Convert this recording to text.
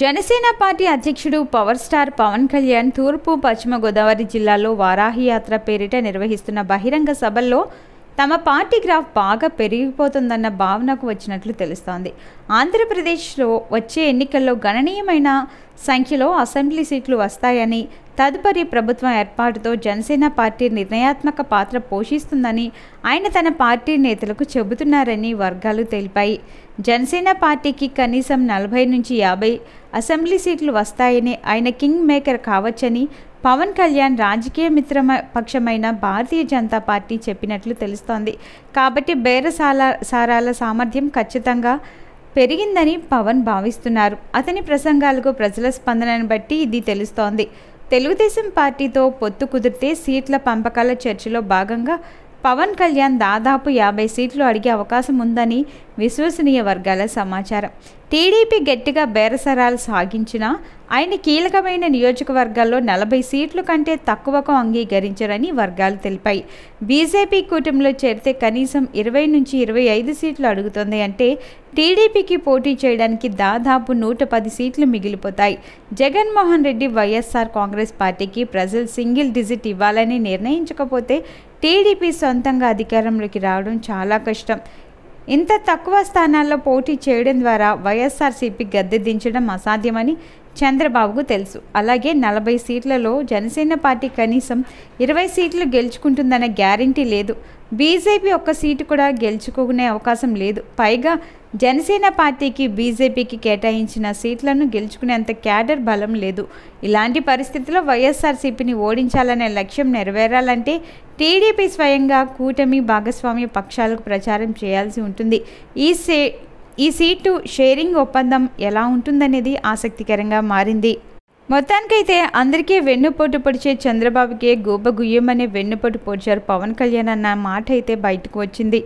Janasena party అధ్యక్షుడు power star Pawan Kalyan తూర్పు పశ్చిమ గోదావరి జిల్లాలో వారాహి యాత్ర పేరిట నిర్వహిస్తున్న బహిరంగ సభల్లో తమ పార్టీ గ్రాఫ్ బాగా పెరిగిపోతుందన్న భావనకు వచ్చినట్లు తెలుస్తోంది ఆంధ్రప్రదేశ్లో వచ్చే ఎన్నికల్లో గణనీయమైన సంఖ్యలో అసెంబ్లీ సీట్లు వస్తాయని తదుపరి ప్రభుత్వం ఏర్పాటుతో జనసేన పార్టీ నిర్ణయాత్మక పాత్ర పోషిస్తుందని ఆయన తన పార్టీ నేతలకు చెబుతున్నారని వర్గాలు తెలిపాయి జనసేన పార్టీకి కనీసం నలభై నుంచి యాభై అసెంబ్లీ సీట్లు వస్తాయని ఆయన కింగ్ మేకర్ కావచ్చని పవన్ కళ్యాణ్ రాజకీయ మిత్ర పక్షమైన భారతీయ జనతా పార్టీ చెప్పినట్లు తెలుస్తోంది కాబట్టి బేరసాల సారాల సామర్థ్యం ఖచ్చితంగా పెరిగిందని పవన్ భావిస్తున్నారు అతని ప్రసంగాలకు ప్రజల స్పందనను బట్టి ఇది తెలుస్తోంది తెలుగుదేశం పార్టీతో పొత్తు కుదిరితే సీట్ల పంపకాల చర్చలో భాగంగా పవన్ కళ్యాణ్ దాదాపు యాభై సీట్లు అడిగే అవకాశం ఉందని విశ్వసనీయ వర్గాల సమాచారం టీడీపీ గట్టిగా బేరసరాలు సాగించినా ఆయన కీలకమైన నియోజకవర్గాల్లో నలభై సీట్లు కంటే తక్కువకు అంగీకరించరని వర్గాలు తెలిపాయి బీజేపీ కూటమిలో చేరితే కనీసం ఇరవై నుంచి ఇరవై ఐదు సీట్లు అడుగుతుంది అంటే టీడీపీకి పోటీ చేయడానికి దాదాపు నూట పది సీట్లు మిగిలిపోతాయి జగన్మోహన్ రెడ్డి వైఎస్ఆర్ కాంగ్రెస్ పార్టీకి ప్రజలు సింగిల్ డిజిట్ ఇవ్వాలని నిర్ణయించకపోతే టీడీపీ సొంతంగా అధికారంలోకి రావడం చాలా కష్టం ఇంత తక్కువ స్థానాల్లో పోటీ చేయడం ద్వారా వైఎస్ఆర్సీపీ గద్దె దించడం అసాధ్యమని చంద్రబాబుకు తెలుసు అలాగే నలభై సీట్లలో జనసేన పార్టీ కనీసం ఇరవై సీట్లు గెలుచుకుంటుందనే గ్యారంటీ లేదు బీజేపీ ఒక్క సీటు కూడా గెలుచుకునే అవకాశం లేదు పైగా జనసేన పార్టీకి బీజేపీకి కేటాయించిన సీట్లను గెలుచుకునేంత క్యాడర్ బలం లేదు ఇలాంటి పరిస్థితిలో వైఎస్ఆర్సీపీని ఓడించాలనే లక్ష్యం నెరవేరాలంటే టీడీపీ స్వయంగా కూటమి భాగస్వామ్య పక్షాలకు ప్రచారం చేయాల్సి ఉంటుంది ఈ సే ఈ సీటు షేరింగ్ ఒప్పందం ఎలా ఉంటుందనేది ఆసక్తికరంగా మారింది మొత్తానికైతే అందరికీ వెన్నుపోటు పొడిచే చంద్రబాబుకే గూబ గుయ్యమనే వెన్నుపోటు పొడిచారు పవన్ కళ్యాణ్ అన్న మాట అయితే బయటకు వచ్చింది